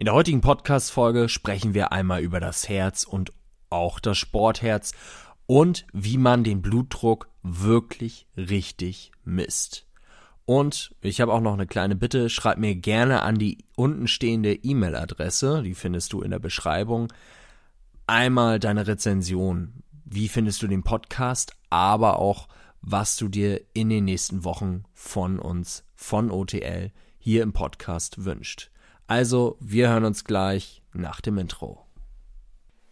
In der heutigen Podcast-Folge sprechen wir einmal über das Herz und auch das Sportherz und wie man den Blutdruck wirklich richtig misst. Und ich habe auch noch eine kleine Bitte, schreib mir gerne an die untenstehende E-Mail-Adresse, die findest du in der Beschreibung, einmal deine Rezension. Wie findest du den Podcast, aber auch, was du dir in den nächsten Wochen von uns, von OTL, hier im Podcast wünscht. Also, wir hören uns gleich nach dem Intro.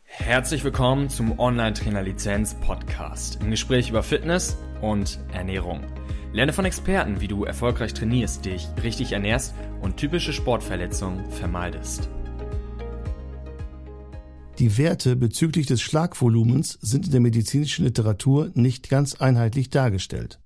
Herzlich willkommen zum Online-Trainer-Lizenz-Podcast im Gespräch über Fitness und Ernährung. Lerne von Experten, wie du erfolgreich trainierst, dich richtig ernährst und typische Sportverletzungen vermeidest. Die Werte bezüglich des Schlagvolumens sind in der medizinischen Literatur nicht ganz einheitlich dargestellt.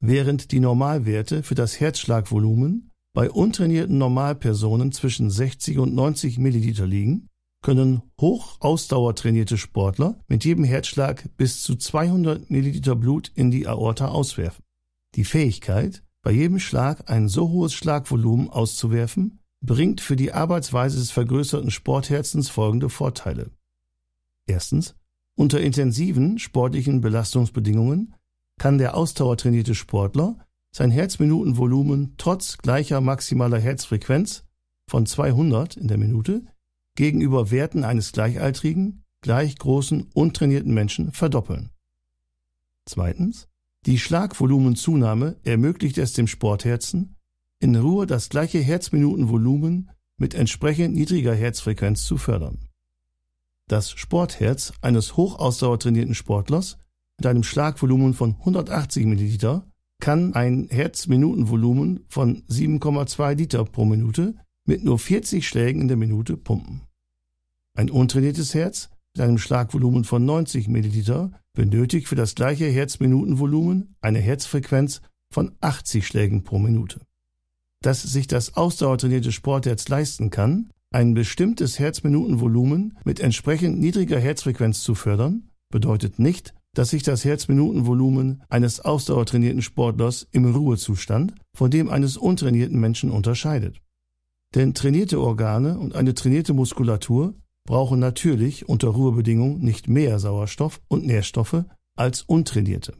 Während die Normalwerte für das Herzschlagvolumen bei untrainierten Normalpersonen zwischen 60 und 90 Milliliter liegen, können hochausdauertrainierte Sportler mit jedem Herzschlag bis zu 200 Milliliter Blut in die Aorta auswerfen. Die Fähigkeit, bei jedem Schlag ein so hohes Schlagvolumen auszuwerfen, bringt für die Arbeitsweise des vergrößerten Sportherzens folgende Vorteile. Erstens, unter intensiven sportlichen Belastungsbedingungen kann der ausdauertrainierte Sportler sein Herzminutenvolumen trotz gleicher maximaler Herzfrequenz von 200 in der Minute gegenüber Werten eines gleichaltrigen, gleich großen, untrainierten Menschen verdoppeln. Zweitens, die Schlagvolumenzunahme ermöglicht es dem Sportherzen, in Ruhe das gleiche Herzminutenvolumen mit entsprechend niedriger Herzfrequenz zu fördern. Das Sportherz eines hochausdauertrainierten Sportlers mit einem Schlagvolumen von 180 Milliliter kann ein Herzminutenvolumen von 7,2 Liter pro Minute mit nur 40 Schlägen in der Minute pumpen. Ein untrainiertes Herz mit einem Schlagvolumen von 90 Milliliter benötigt für das gleiche Herzminutenvolumen eine Herzfrequenz von 80 Schlägen pro Minute. Dass sich das ausdauertrainierte Sportherz leisten kann, ein bestimmtes Herzminutenvolumen mit entsprechend niedriger Herzfrequenz zu fördern, bedeutet nicht, dass sich das Herzminutenvolumen eines ausdauertrainierten Sportlers im Ruhezustand von dem eines untrainierten Menschen unterscheidet. Denn trainierte Organe und eine trainierte Muskulatur brauchen natürlich unter Ruhebedingungen nicht mehr Sauerstoff und Nährstoffe als untrainierte.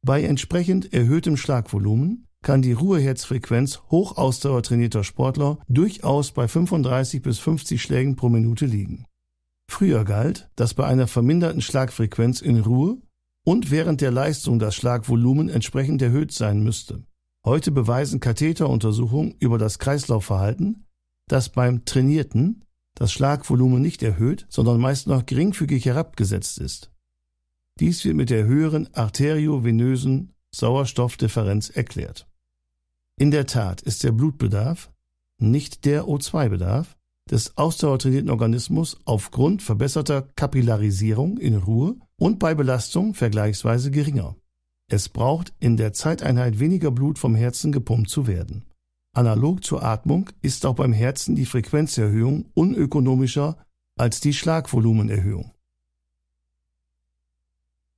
Bei entsprechend erhöhtem Schlagvolumen kann die Ruheherzfrequenz hoch ausdauertrainierter Sportler durchaus bei 35 bis 50 Schlägen pro Minute liegen. Früher galt, dass bei einer verminderten Schlagfrequenz in Ruhe und während der Leistung das Schlagvolumen entsprechend erhöht sein müsste. Heute beweisen Katheteruntersuchungen über das Kreislaufverhalten, dass beim Trainierten das Schlagvolumen nicht erhöht, sondern meist noch geringfügig herabgesetzt ist. Dies wird mit der höheren arteriovenösen Sauerstoffdifferenz erklärt. In der Tat ist der Blutbedarf, nicht der O2-Bedarf, des ausdauertrainierten Organismus aufgrund verbesserter Kapillarisierung in Ruhe und bei Belastung vergleichsweise geringer. Es braucht in der Zeiteinheit weniger Blut vom Herzen gepumpt zu werden. Analog zur Atmung ist auch beim Herzen die Frequenzerhöhung unökonomischer als die Schlagvolumenerhöhung.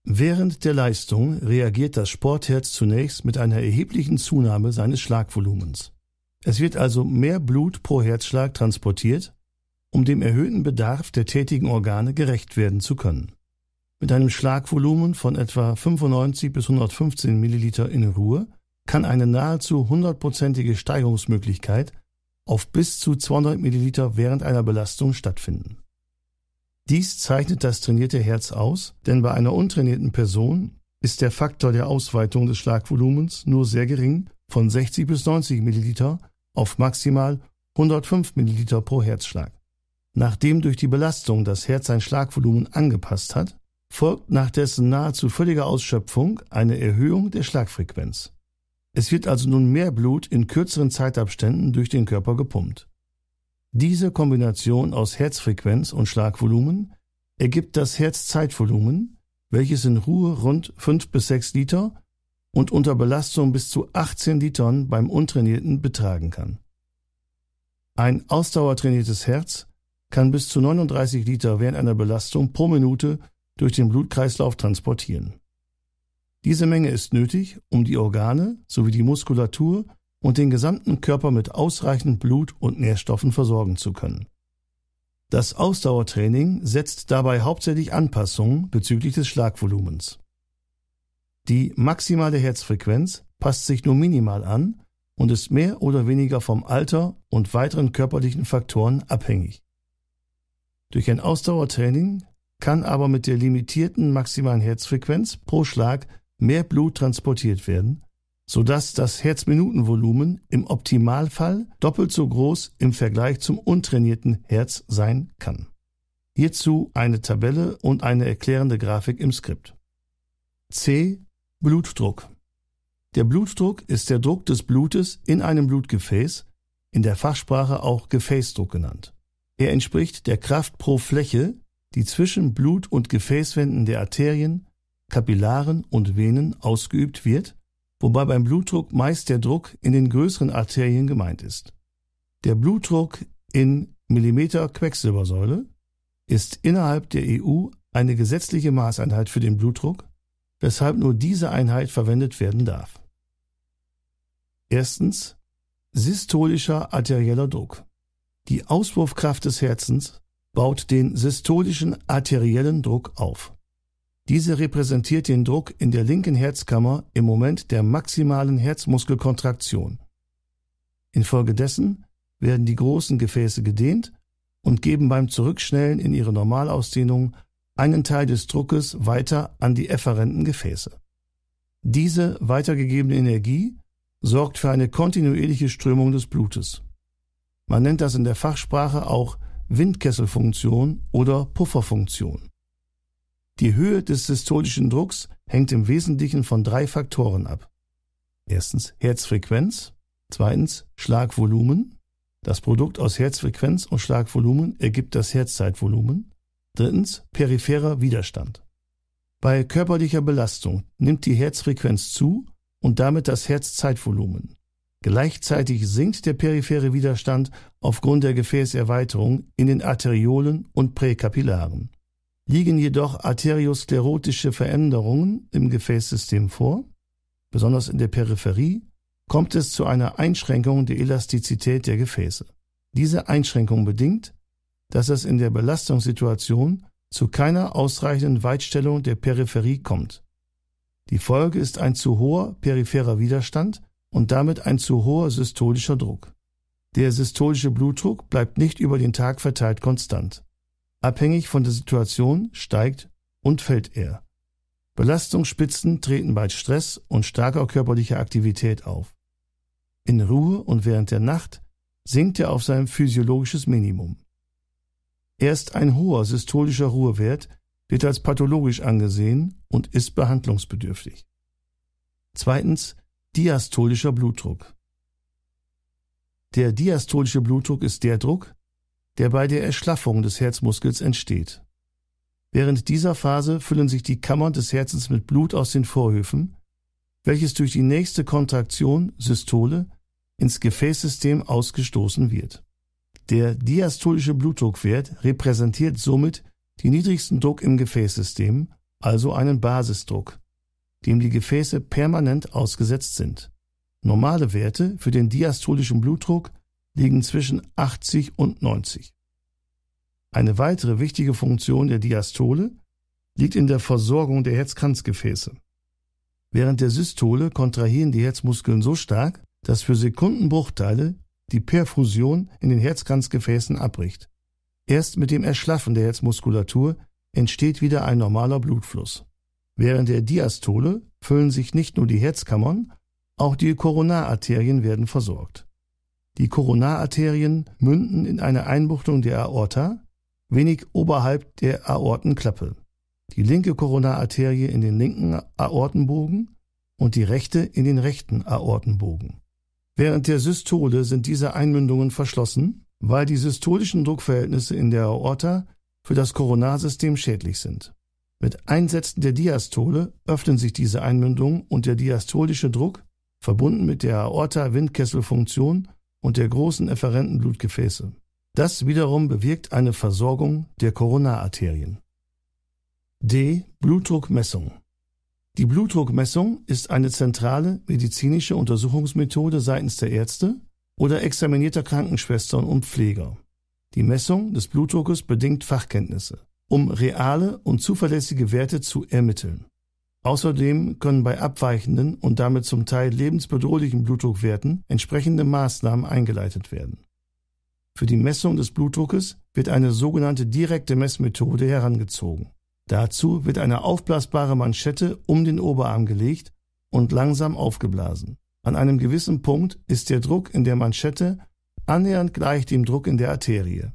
Während der Leistung reagiert das Sportherz zunächst mit einer erheblichen Zunahme seines Schlagvolumens. Es wird also mehr Blut pro Herzschlag transportiert, um dem erhöhten Bedarf der tätigen Organe gerecht werden zu können mit einem Schlagvolumen von etwa 95 bis 115 Milliliter in Ruhe kann eine nahezu hundertprozentige Steigerungsmöglichkeit auf bis zu 200 Milliliter während einer Belastung stattfinden. Dies zeichnet das trainierte Herz aus, denn bei einer untrainierten Person ist der Faktor der Ausweitung des Schlagvolumens nur sehr gering von 60 bis 90 Milliliter auf maximal 105 Milliliter pro Herzschlag. Nachdem durch die Belastung das Herz sein Schlagvolumen angepasst hat, folgt nach dessen nahezu völliger Ausschöpfung eine Erhöhung der Schlagfrequenz. Es wird also nun mehr Blut in kürzeren Zeitabständen durch den Körper gepumpt. Diese Kombination aus Herzfrequenz und Schlagvolumen ergibt das Herzzeitvolumen, welches in Ruhe rund 5 bis 6 Liter und unter Belastung bis zu 18 Litern beim Untrainierten betragen kann. Ein ausdauertrainiertes Herz kann bis zu 39 Liter während einer Belastung pro Minute durch den Blutkreislauf transportieren. Diese Menge ist nötig, um die Organe sowie die Muskulatur und den gesamten Körper mit ausreichend Blut und Nährstoffen versorgen zu können. Das Ausdauertraining setzt dabei hauptsächlich Anpassungen bezüglich des Schlagvolumens. Die maximale Herzfrequenz passt sich nur minimal an und ist mehr oder weniger vom Alter und weiteren körperlichen Faktoren abhängig. Durch ein Ausdauertraining kann aber mit der limitierten maximalen Herzfrequenz pro Schlag mehr Blut transportiert werden, sodass das Herzminutenvolumen im Optimalfall doppelt so groß im Vergleich zum untrainierten Herz sein kann. Hierzu eine Tabelle und eine erklärende Grafik im Skript. C. Blutdruck. Der Blutdruck ist der Druck des Blutes in einem Blutgefäß, in der Fachsprache auch Gefäßdruck genannt. Er entspricht der Kraft pro Fläche, die zwischen Blut- und Gefäßwänden der Arterien, Kapillaren und Venen ausgeübt wird, wobei beim Blutdruck meist der Druck in den größeren Arterien gemeint ist. Der Blutdruck in Millimeter Quecksilbersäule ist innerhalb der EU eine gesetzliche Maßeinheit für den Blutdruck, weshalb nur diese Einheit verwendet werden darf. Erstens systolischer arterieller Druck. Die Auswurfkraft des Herzens baut den systolischen arteriellen Druck auf. Diese repräsentiert den Druck in der linken Herzkammer im Moment der maximalen Herzmuskelkontraktion. Infolgedessen werden die großen Gefäße gedehnt und geben beim Zurückschnellen in ihre Normalausdehnung einen Teil des Druckes weiter an die efferenten Gefäße. Diese weitergegebene Energie sorgt für eine kontinuierliche Strömung des Blutes. Man nennt das in der Fachsprache auch Windkesselfunktion oder Pufferfunktion. Die Höhe des systolischen Drucks hängt im Wesentlichen von drei Faktoren ab. Erstens Herzfrequenz, zweitens Schlagvolumen. Das Produkt aus Herzfrequenz und Schlagvolumen ergibt das Herzzeitvolumen. Drittens peripherer Widerstand. Bei körperlicher Belastung nimmt die Herzfrequenz zu und damit das Herzzeitvolumen. Gleichzeitig sinkt der periphere Widerstand aufgrund der Gefäßerweiterung in den Arteriolen und Präkapillaren. Liegen jedoch arteriosklerotische Veränderungen im Gefäßsystem vor, besonders in der Peripherie, kommt es zu einer Einschränkung der Elastizität der Gefäße. Diese Einschränkung bedingt, dass es in der Belastungssituation zu keiner ausreichenden Weitstellung der Peripherie kommt. Die Folge ist ein zu hoher peripherer Widerstand, und damit ein zu hoher systolischer Druck. Der systolische Blutdruck bleibt nicht über den Tag verteilt konstant. Abhängig von der Situation steigt und fällt er. Belastungsspitzen treten bei Stress und starker körperlicher Aktivität auf. In Ruhe und während der Nacht sinkt er auf sein physiologisches Minimum. Erst ein hoher systolischer Ruhewert wird als pathologisch angesehen und ist behandlungsbedürftig. Zweitens Diastolischer Blutdruck. Der diastolische Blutdruck ist der Druck, der bei der Erschlaffung des Herzmuskels entsteht. Während dieser Phase füllen sich die Kammern des Herzens mit Blut aus den Vorhöfen, welches durch die nächste Kontraktion Systole ins Gefäßsystem ausgestoßen wird. Der diastolische Blutdruckwert repräsentiert somit den niedrigsten Druck im Gefäßsystem, also einen Basisdruck dem die Gefäße permanent ausgesetzt sind. Normale Werte für den diastolischen Blutdruck liegen zwischen 80 und 90. Eine weitere wichtige Funktion der Diastole liegt in der Versorgung der Herzkranzgefäße. Während der Systole kontrahieren die Herzmuskeln so stark, dass für Sekundenbruchteile die Perfusion in den Herzkranzgefäßen abbricht. Erst mit dem Erschlaffen der Herzmuskulatur entsteht wieder ein normaler Blutfluss. Während der Diastole füllen sich nicht nur die Herzkammern, auch die Koronararterien werden versorgt. Die Koronararterien münden in eine Einbuchtung der Aorta, wenig oberhalb der Aortenklappe. Die linke Koronararterie in den linken Aortenbogen und die rechte in den rechten Aortenbogen. Während der Systole sind diese Einmündungen verschlossen, weil die systolischen Druckverhältnisse in der Aorta für das Koronarsystem schädlich sind. Mit Einsetzen der Diastole öffnen sich diese Einmündungen und der diastolische Druck, verbunden mit der Aorta-Windkesselfunktion und der großen efferenten Blutgefäße. Das wiederum bewirkt eine Versorgung der Koronararterien. D. Blutdruckmessung. Die Blutdruckmessung ist eine zentrale medizinische Untersuchungsmethode seitens der Ärzte oder examinierter Krankenschwestern und Pfleger. Die Messung des Blutdruckes bedingt Fachkenntnisse um reale und zuverlässige Werte zu ermitteln. Außerdem können bei abweichenden und damit zum Teil lebensbedrohlichen Blutdruckwerten entsprechende Maßnahmen eingeleitet werden. Für die Messung des Blutdruckes wird eine sogenannte direkte Messmethode herangezogen. Dazu wird eine aufblasbare Manschette um den Oberarm gelegt und langsam aufgeblasen. An einem gewissen Punkt ist der Druck in der Manschette annähernd gleich dem Druck in der Arterie.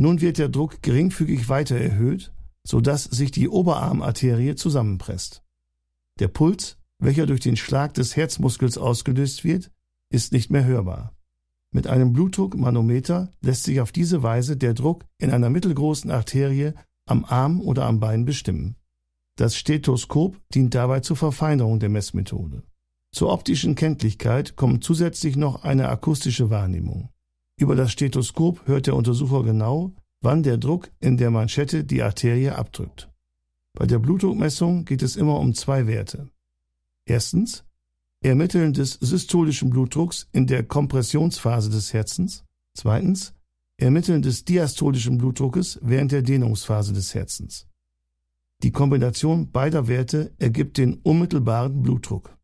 Nun wird der Druck geringfügig weiter erhöht, sodass sich die Oberarmarterie zusammenpresst. Der Puls, welcher durch den Schlag des Herzmuskels ausgelöst wird, ist nicht mehr hörbar. Mit einem Blutdruckmanometer lässt sich auf diese Weise der Druck in einer mittelgroßen Arterie am Arm oder am Bein bestimmen. Das Stethoskop dient dabei zur Verfeinerung der Messmethode. Zur optischen Kenntlichkeit kommt zusätzlich noch eine akustische Wahrnehmung. Über das Stethoskop hört der Untersucher genau, wann der Druck in der Manschette die Arterie abdrückt. Bei der Blutdruckmessung geht es immer um zwei Werte. Erstens Ermitteln des systolischen Blutdrucks in der Kompressionsphase des Herzens. Zweitens Ermitteln des diastolischen Blutdruckes während der Dehnungsphase des Herzens. Die Kombination beider Werte ergibt den unmittelbaren Blutdruck.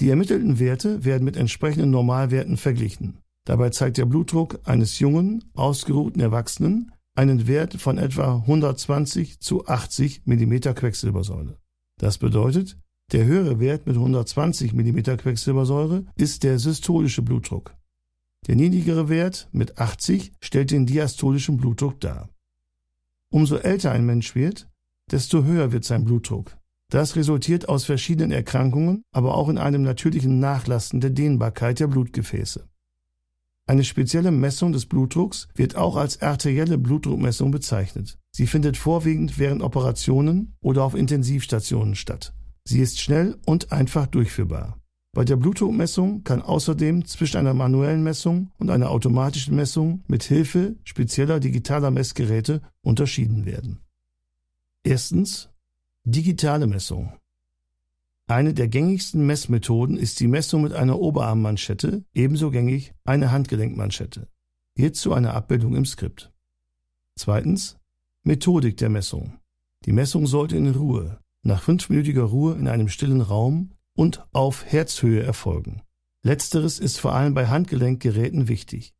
Die ermittelten Werte werden mit entsprechenden Normalwerten verglichen. Dabei zeigt der Blutdruck eines jungen, ausgeruhten Erwachsenen einen Wert von etwa 120 zu 80 mm Quecksilbersäure. Das bedeutet, der höhere Wert mit 120 mm Quecksilbersäure ist der systolische Blutdruck. Der niedrigere Wert mit 80 stellt den diastolischen Blutdruck dar. Umso älter ein Mensch wird, desto höher wird sein Blutdruck. Das resultiert aus verschiedenen Erkrankungen, aber auch in einem natürlichen Nachlassen der Dehnbarkeit der Blutgefäße. Eine spezielle Messung des Blutdrucks wird auch als arterielle Blutdruckmessung bezeichnet. Sie findet vorwiegend während Operationen oder auf Intensivstationen statt. Sie ist schnell und einfach durchführbar. Bei der Blutdruckmessung kann außerdem zwischen einer manuellen Messung und einer automatischen Messung mit Hilfe spezieller digitaler Messgeräte unterschieden werden. Erstens digitale Messung. Eine der gängigsten Messmethoden ist die Messung mit einer Oberarmmanschette, ebenso gängig eine Handgelenkmanschette. Hierzu eine Abbildung im Skript. Zweitens, Methodik der Messung. Die Messung sollte in Ruhe, nach fünfminütiger Ruhe in einem stillen Raum und auf Herzhöhe erfolgen. Letzteres ist vor allem bei Handgelenkgeräten wichtig.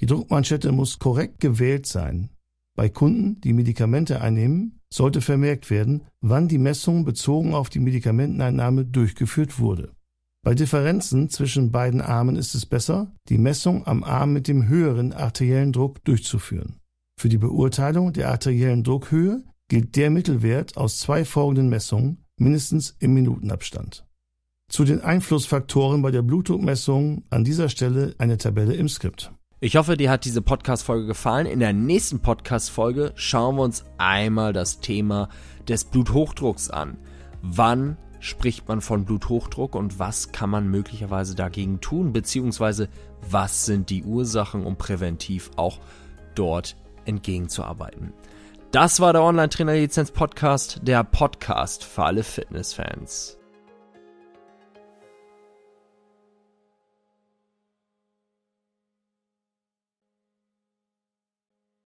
Die Druckmanschette muss korrekt gewählt sein. Bei Kunden, die Medikamente einnehmen, sollte vermerkt werden, wann die Messung bezogen auf die Medikamenteneinnahme durchgeführt wurde. Bei Differenzen zwischen beiden Armen ist es besser, die Messung am Arm mit dem höheren arteriellen Druck durchzuführen. Für die Beurteilung der arteriellen Druckhöhe gilt der Mittelwert aus zwei folgenden Messungen, mindestens im Minutenabstand. Zu den Einflussfaktoren bei der Blutdruckmessung an dieser Stelle eine Tabelle im Skript. Ich hoffe, dir hat diese Podcast-Folge gefallen. In der nächsten Podcast-Folge schauen wir uns einmal das Thema des Bluthochdrucks an. Wann spricht man von Bluthochdruck und was kann man möglicherweise dagegen tun? Beziehungsweise was sind die Ursachen, um präventiv auch dort entgegenzuarbeiten? Das war der Online-Trainer-Lizenz-Podcast, der Podcast für alle Fitnessfans.